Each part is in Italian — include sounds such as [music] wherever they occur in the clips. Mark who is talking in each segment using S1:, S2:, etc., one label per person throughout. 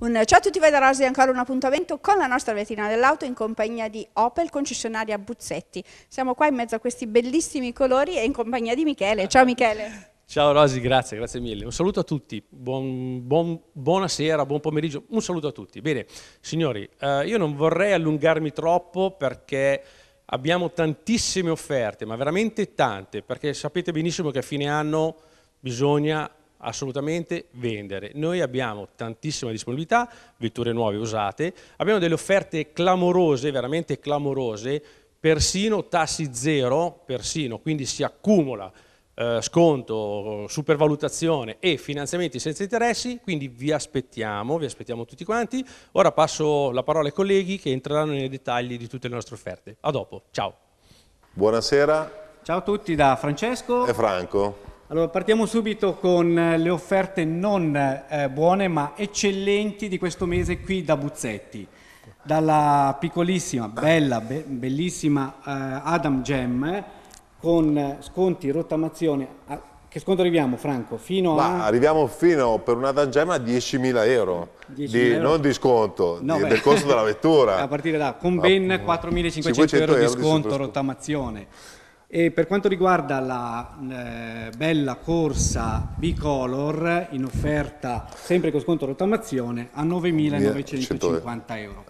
S1: Un ciao a tutti voi da Rosi, ancora un appuntamento con la nostra vetrina dell'auto in compagnia di Opel, concessionaria Buzzetti. Siamo qua in mezzo a questi bellissimi colori e in compagnia di Michele. Ciao Michele.
S2: Ciao Rosi, grazie, grazie mille. Un saluto a tutti, buon, buon, buonasera, buon pomeriggio, un saluto a tutti. Bene, signori, eh, io non vorrei allungarmi troppo perché abbiamo tantissime offerte, ma veramente tante, perché sapete benissimo che a fine anno bisogna assolutamente vendere. Noi abbiamo tantissima disponibilità, vetture nuove usate, abbiamo delle offerte clamorose, veramente clamorose, persino tassi zero, persino, quindi si accumula eh, sconto, supervalutazione e finanziamenti senza interessi, quindi vi aspettiamo, vi aspettiamo tutti quanti. Ora passo la parola ai colleghi che entreranno nei dettagli di tutte le nostre offerte. A dopo, ciao.
S3: Buonasera.
S2: Ciao a tutti da Francesco
S3: e Franco.
S2: Allora, partiamo
S1: subito con eh, le offerte non eh, buone ma eccellenti di questo mese qui da Buzzetti. Dalla piccolissima, bella, be bellissima eh, Adam Gem con eh, sconti, rottamazione. A... che sconto arriviamo Franco? Fino a...
S3: arriviamo fino per un Adam Gem a 10.000 euro. 10 di, Non di sconto, no, di, del costo della vettura. [laughs] a partire da con ben 4.500 ah, euro, euro di sconto,
S1: rottamazione. E per quanto riguarda la eh, bella corsa bicolor in offerta sempre con sconto rottamazione a 9.950 euro.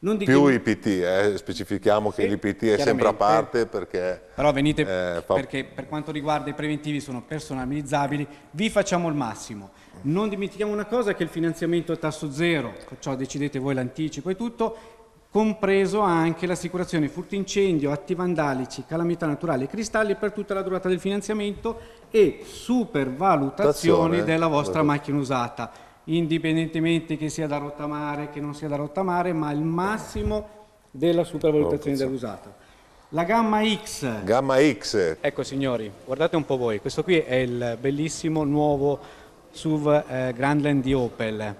S1: Non di più
S3: IPT, eh, specifichiamo sì, che l'IPT è sempre a parte perché... Però venite, eh, fa... perché
S1: per quanto riguarda i preventivi sono personalizzabili, vi facciamo il massimo. Non dimentichiamo una cosa che il finanziamento è a tasso zero, perciò decidete voi l'anticipo e tutto, compreso anche l'assicurazione incendio, atti vandalici, calamità naturali e cristalli per tutta la durata del finanziamento e supervalutazione della vostra macchina usata, indipendentemente che sia da rottamare, che non sia da rottamare, ma il massimo della supervalutazione oh, dell'usata. La gamma X. Gamma X. Ecco signori, guardate un po' voi, questo qui è il bellissimo nuovo SUV eh, Grandland di Opel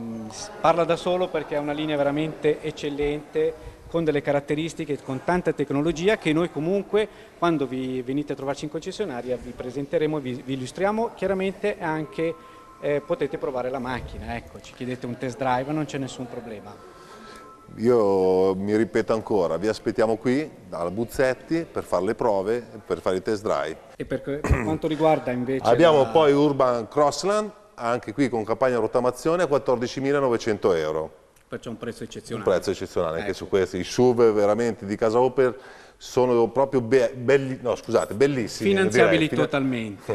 S1: Mm, parla da solo perché è una linea veramente eccellente con delle caratteristiche, con tanta tecnologia che noi comunque quando vi venite a trovarci in concessionaria vi presenteremo, vi, vi illustriamo chiaramente anche eh, potete provare la macchina, ecco, ci chiedete un test drive, non c'è nessun problema.
S3: Io mi ripeto ancora, vi aspettiamo qui alla Buzzetti per fare le prove, per fare i test drive.
S1: E per, per quanto riguarda invece... Abbiamo la...
S3: poi Urban Crossland anche qui con campagna a rottamazione a 14.900 euro. Perciò un prezzo eccezionale. Un prezzo eccezionale, ecco. anche su ecco. questi. I SUV veramente di Casa Opel sono proprio be belli, no, scusate, bellissimi. Finanziabili
S1: totalmente.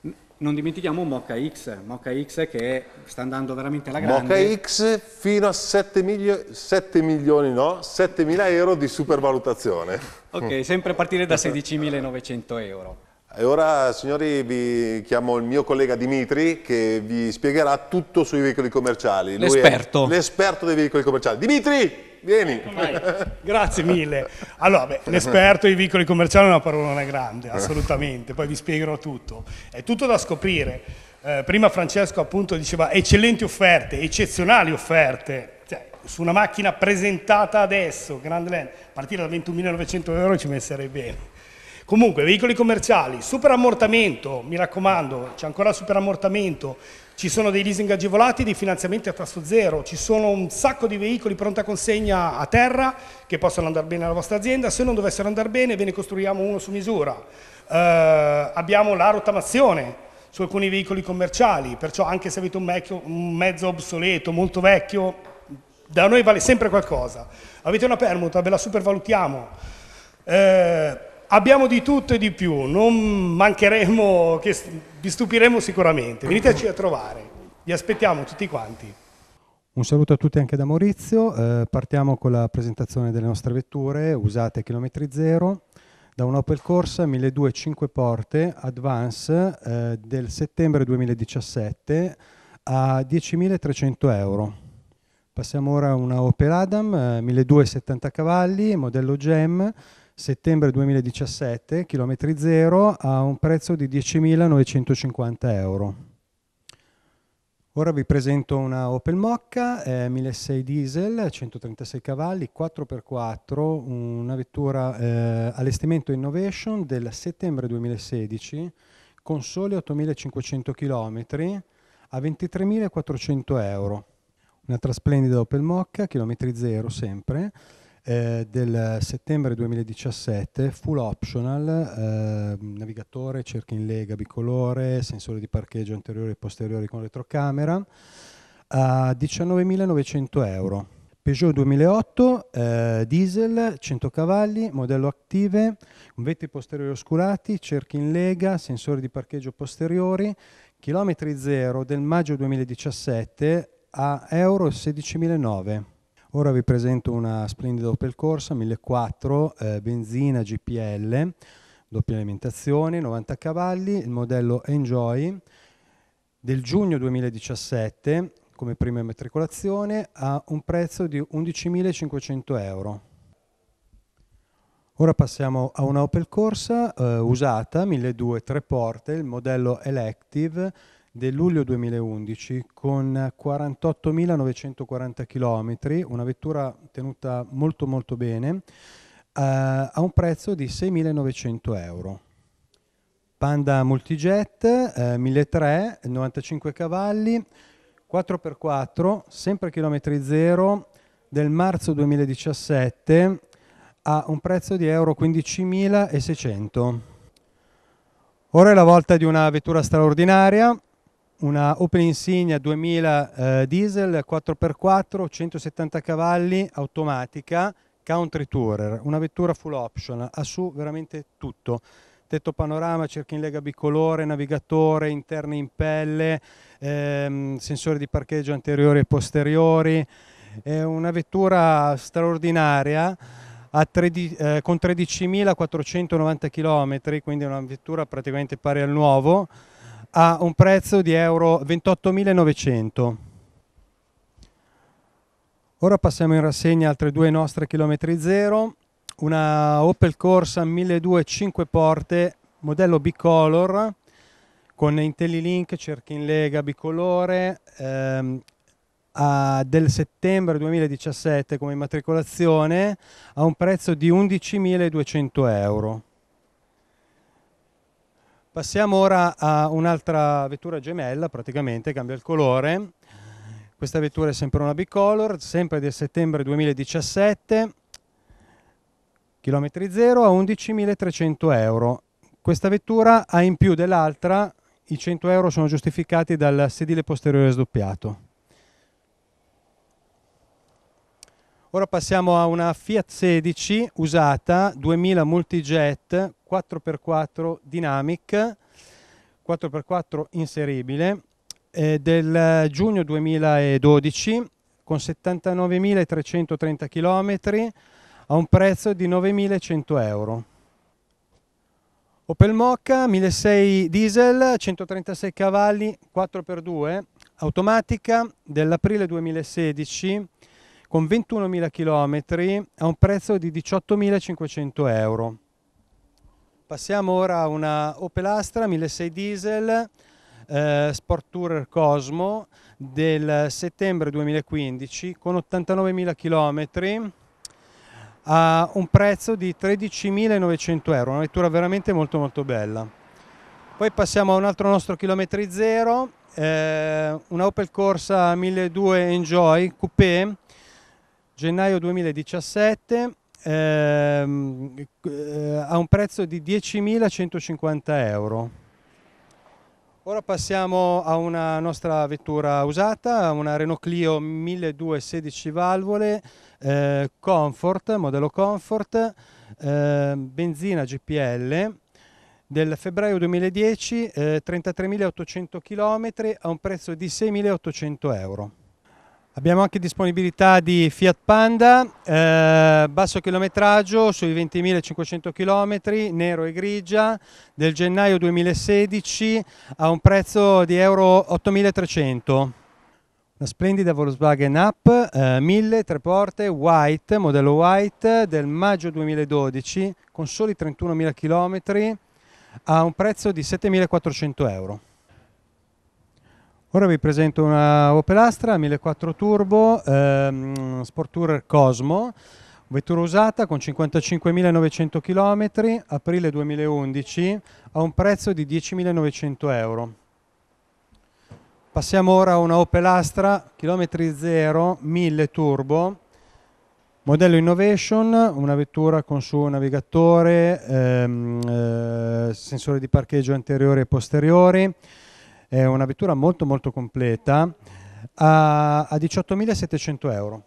S1: Hm. Non dimentichiamo Mocha X, Mocha X che sta andando veramente alla grande. Mocha
S3: X fino a 7, milio 7 milioni, no, 7 mila euro di supervalutazione.
S1: Ok, sempre a partire da 16.900 euro.
S3: E ora signori vi chiamo il mio collega Dimitri che vi spiegherà tutto sui veicoli commerciali. L'esperto. L'esperto dei veicoli commerciali. Dimitri! Vieni.
S4: [laughs] Grazie mille. Allora, l'esperto dei veicoli commerciali è una parolona grande, assolutamente. Poi vi spiegherò tutto. È tutto da scoprire. Eh, prima Francesco appunto diceva eccellenti offerte, eccezionali offerte. Cioè, su una macchina presentata adesso, Grand Land, a partire da 21.900 euro ci metterei bene Comunque, veicoli commerciali, superammortamento, mi raccomando, c'è ancora superammortamento, ci sono dei leasing agevolati, dei finanziamenti a tasso zero, ci sono un sacco di veicoli pronta consegna a terra che possono andare bene alla vostra azienda, se non dovessero andare bene ve ne costruiamo uno su misura. Eh, abbiamo la rottamazione, su alcuni veicoli commerciali, perciò anche se avete un, mecchio, un, mezzo obsoleto, molto vecchio, da noi vale sempre qualcosa. Avete una permuta, ve la supervalutiamo. Eh, abbiamo di tutto e di più, non mancheremo, che vi stupiremo sicuramente. Veniteci a trovare, vi aspettiamo tutti quanti.
S5: Un saluto a tutti anche da Maurizio, eh, partiamo con la presentazione delle nostre vetture usate a chilometri zero da un'Opel Corsa 1200 porte Advance eh, del settembre 2017 a 10.300 euro. Passiamo ora a una Opel Adam eh, 1270 cavalli, modello GEM, settembre 2017, chilometri zero, a un prezzo di 10.950 euro. Ora vi presento una Opel Mocca, eh, 1.6 diesel, 136 cavalli, 4x4, una vettura eh, allestimento Innovation del settembre 2016, con soli 8.500 km a 23.400 euro. Un'altra splendida Opel Mocca, chilometri zero sempre, eh, del settembre 2017, full optional, eh, navigatore, cerchi in lega bicolore, sensore di parcheggio anteriori e posteriori con retrocamera, a 19.900 euro. Peugeot 2008, eh, diesel, 100 cavalli, modello Active, vetri posteriori oscurati, cerchi in lega, sensori di parcheggio posteriori, chilometri zero del maggio 2017 a euro euro. Ora vi presento una splendida Opel Corsa 1004 eh, benzina GPL, doppia alimentazione, 90 cavalli, il modello Enjoy del giugno 2017 come prima immatricolazione a un prezzo di 11.500 euro. Ora passiamo a una Opel Corsa eh, usata, 1200 3 porte, il modello Elective del luglio 2011 con 48.940 km, una vettura tenuta molto molto bene, eh, a un prezzo di 6.900 euro. Panda Multijet, eh, 1.300, 95 cavalli, 4x4, sempre chilometri zero, del marzo 2017 a un prezzo di euro 15.600. Ora è la volta di una vettura straordinaria, una Open Insignia 2000 eh, diesel 4x4 170 cavalli automatica Country Tourer, una vettura full option, ha su veramente tutto tetto panorama, cerchi in lega bicolore, navigatore, interni in pelle, ehm, sensori di parcheggio anteriori e posteriori. È una vettura straordinaria tredi eh, con 13.490 km, quindi una vettura praticamente pari al nuovo a un prezzo di euro 28.900. Ora passiamo in rassegna altre due nostre chilometri zero, una Opel Corsa 125 porte, modello bicolor, con IntelliLink, cerchi in lega bicolore, ehm, del settembre 2017 come immatricolazione, a un prezzo di 11.200 euro. Passiamo ora a un'altra vettura gemella, praticamente cambia il colore. Questa vettura è sempre una bicolor, sempre del settembre 2017, chilometri zero a 11.300 euro. Questa vettura ha in più dell'altra, i 100 euro sono giustificati dal sedile posteriore sdoppiato. Ora passiamo a una Fiat 16 usata 2000 Multijet 4x4 Dynamic, 4x4 inseribile, eh, del giugno 2012 con 79.330 km a un prezzo di 9.100 euro. Opel Mocca 1.6 diesel, 136 cavalli, 4x2, automatica dell'aprile 2016 con 21.000 km a un prezzo di 18.500 euro. Passiamo ora a una Opel Astra 1600 diesel eh, Sport Tourer Cosmo del settembre 2015 con 89.000 km a un prezzo di 13.900 euro, una vettura veramente molto molto bella. Poi passiamo a un altro nostro chilometri zero, eh, una Opel Corsa 1200 Enjoy Coupé, gennaio 2017 ehm, eh, a un prezzo di 10.150 euro. Ora passiamo a una nostra vettura usata, una Renault Clio 1216 valvole, eh, Comfort, modello Comfort, eh, benzina GPL del febbraio 2010, eh, 33.800 km a un prezzo di 6.800 euro. Abbiamo anche disponibilità di Fiat Panda, eh, basso chilometraggio sui 20.500 km, nero e grigia, del gennaio 2016 a un prezzo di euro 8.300. Una splendida Volkswagen Up, eh, 1000, tre porte, white, modello white del maggio 2012 con soli 31.000 km a un prezzo di 7.400 euro. Ora vi presento una Opel Astra 1.4 Turbo ehm, Sport Tourer Cosmo, vettura usata con 55.900 km, aprile 2011, a un prezzo di 10.900 euro. Passiamo ora a una Opel Astra, chilometri zero, 1000 Turbo, modello Innovation, una vettura con suo navigatore, ehm, eh, sensore di parcheggio anteriori e posteriori, è una vettura molto molto completa, a, a 18.700 euro.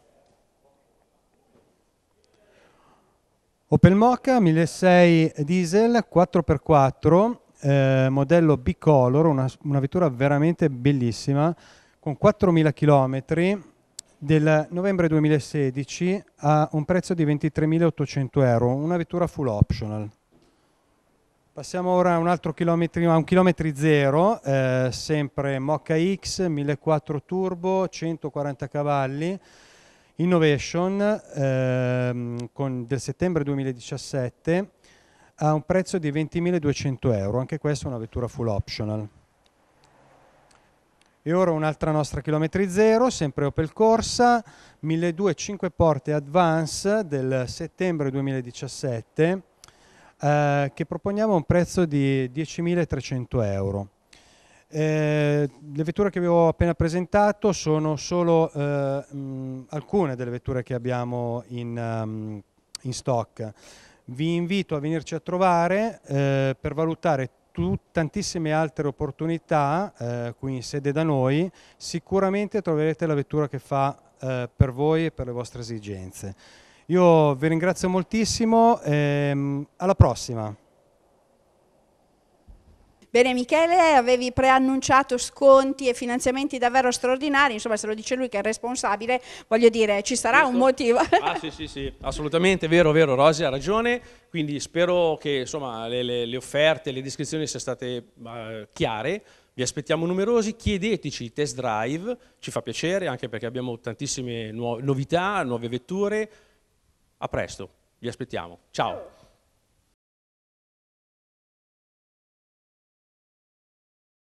S5: Opel Mocha 1.6 diesel 4x4, eh, modello bicolor, una, una, vettura veramente bellissima, con 4.000 km del novembre 2016 a un prezzo di 23.800 euro, una vettura full optional. Passiamo ora a un altro chilometro, a un chilometri zero, eh, sempre Mocca X, 1.4 turbo, 140 cavalli, Innovation eh, con, del settembre 2017 a un prezzo di 20.200 euro, anche questa è una vettura full optional. E ora un'altra nostra chilometri zero, sempre Opel Corsa, 1200 5 porte Advance del settembre 2017 eh, che proponiamo a un prezzo di 10.300 euro. Eh, le vetture che vi ho appena presentato sono solo eh, mh, alcune delle vetture che abbiamo in, um, in, stock. Vi invito a venirci a trovare eh, per valutare tantissime altre opportunità eh, qui in sede da noi. Sicuramente troverete la vettura che fa eh, per voi e per le vostre esigenze. Io vi ringrazio moltissimo, ehm, alla prossima.
S1: Bene Michele, avevi preannunciato sconti e finanziamenti davvero straordinari, insomma se lo dice lui che è responsabile, voglio dire ci sarà Questo? un motivo. Ah
S2: sì sì sì, assolutamente, vero vero, Rosy ha ragione, quindi spero che insomma, le, le, le offerte, le descrizioni siano state uh, chiare, vi aspettiamo numerosi, chiedeteci il test drive, ci fa piacere anche perché abbiamo tantissime nuove novità, nuove vetture, a presto, vi aspettiamo. Ciao.